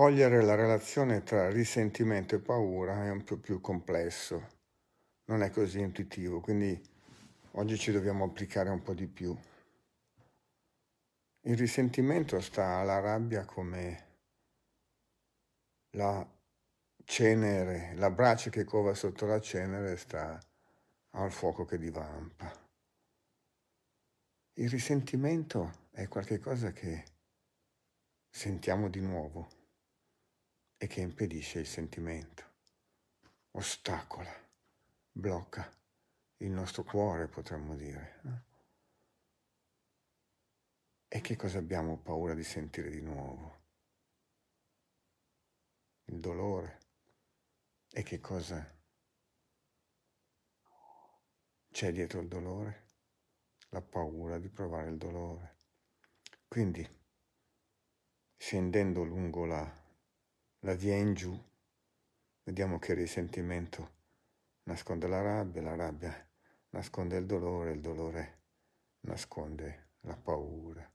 Cogliere la relazione tra risentimento e paura è un po' più complesso, non è così intuitivo, quindi oggi ci dobbiamo applicare un po' di più. Il risentimento sta alla rabbia come la cenere, la brace che cova sotto la cenere sta al fuoco che divampa. Il risentimento è qualcosa che sentiamo di nuovo e che impedisce il sentimento, ostacola, blocca il nostro cuore, potremmo dire. E che cosa abbiamo paura di sentire di nuovo? Il dolore. E che cosa c'è dietro il dolore? La paura di provare il dolore. Quindi, scendendo lungo la la via in giù, vediamo che il risentimento nasconde la rabbia, la rabbia nasconde il dolore, il dolore nasconde la paura.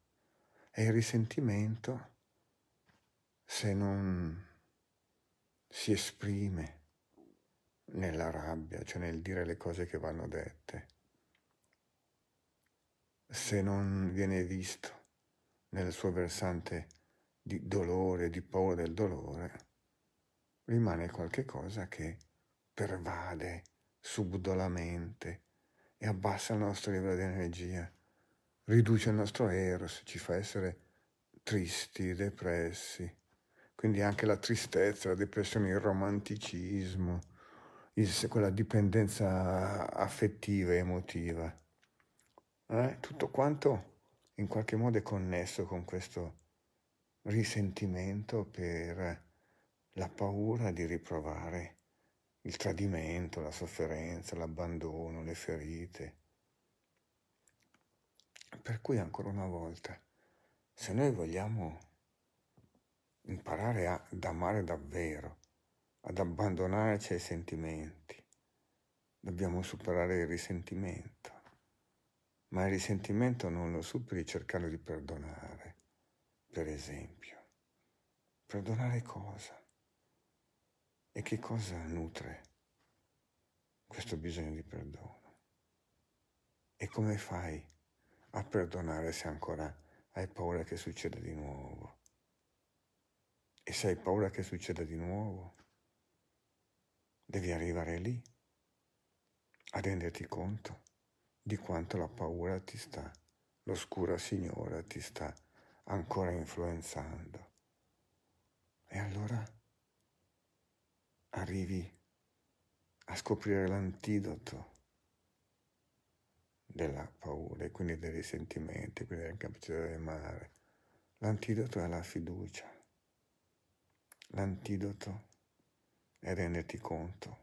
E il risentimento, se non si esprime nella rabbia, cioè nel dire le cose che vanno dette, se non viene visto nel suo versante di dolore, di paura del dolore, rimane qualcosa che pervade subdolamente e abbassa il nostro livello di energia, riduce il nostro eros, ci fa essere tristi, depressi. Quindi anche la tristezza, la depressione, il romanticismo, il, quella dipendenza affettiva e emotiva. Eh? Tutto quanto in qualche modo è connesso con questo risentimento per la paura di riprovare il tradimento, la sofferenza, l'abbandono, le ferite. Per cui ancora una volta, se noi vogliamo imparare ad amare davvero, ad abbandonarci ai sentimenti, dobbiamo superare il risentimento. Ma il risentimento non lo superi cercando di perdonare per esempio. Perdonare cosa? E che cosa nutre questo bisogno di perdono? E come fai a perdonare se ancora hai paura che succeda di nuovo? E se hai paura che succeda di nuovo, devi arrivare lì a renderti conto di quanto la paura ti sta, l'oscura signora ti sta ancora influenzando. E allora arrivi a scoprire l'antidoto della paura e quindi dei risentimenti, quindi della capacità di amare. L'antidoto è la fiducia. L'antidoto è renderti conto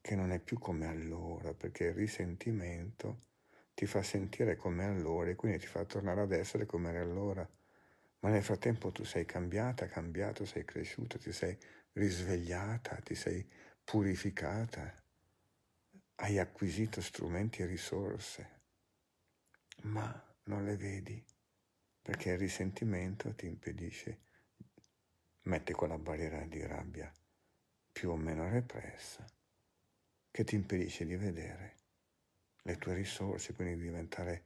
che non è più come allora, perché il risentimento ti fa sentire come allora e quindi ti fa tornare ad essere come era allora. Ma nel frattempo tu sei cambiata, cambiato, sei cresciuta, ti sei risvegliata, ti sei purificata, hai acquisito strumenti e risorse, ma non le vedi perché il risentimento ti impedisce, mette quella barriera di rabbia più o meno repressa che ti impedisce di vedere le tue risorse, quindi di diventare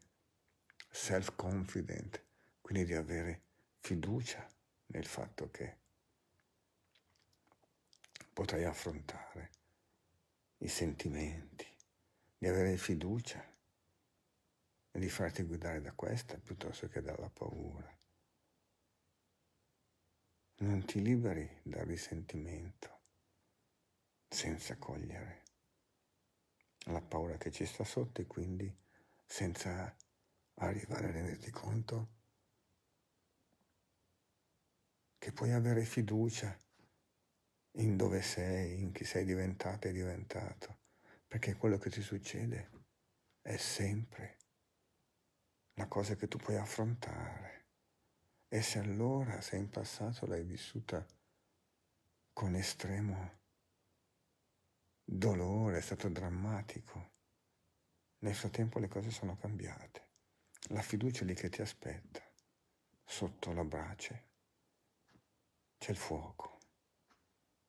self-confident, quindi di avere fiducia nel fatto che potrai affrontare i sentimenti, di avere fiducia e di farti guidare da questa piuttosto che dalla paura. Non ti liberi dal risentimento senza cogliere la paura che ci sta sotto e quindi senza arrivare a renderti conto che puoi avere fiducia in dove sei, in chi sei diventato e diventato, perché quello che ti succede è sempre la cosa che tu puoi affrontare. E se allora, se in passato l'hai vissuta con estremo dolore, è stato drammatico. Nel frattempo le cose sono cambiate. La fiducia lì che ti aspetta, sotto la brace, c'è il fuoco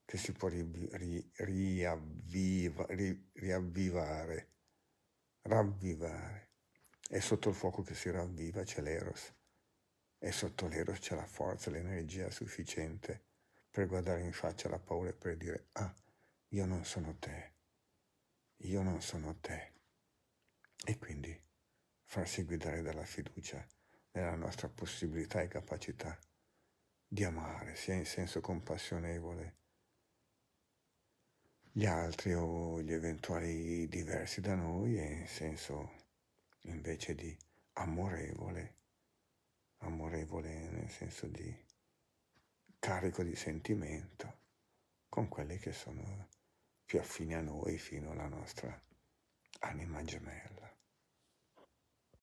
che si può ri- ri- riavviva, ri- riavvivare, ravvivare. E sotto il fuoco che si ravviva c'è l'eros. E sotto l'eros c'è la forza, l'energia sufficiente per guardare in faccia la paura e per dire ah, io non sono te, io non sono te. E quindi farsi guidare dalla fiducia nella nostra possibilità e capacità di amare, sia in senso compassionevole, gli altri o gli eventuali diversi da noi e in senso invece di amorevole, amorevole nel senso di carico di sentimento con quelli che sono più affini a noi fino alla nostra anima gemella.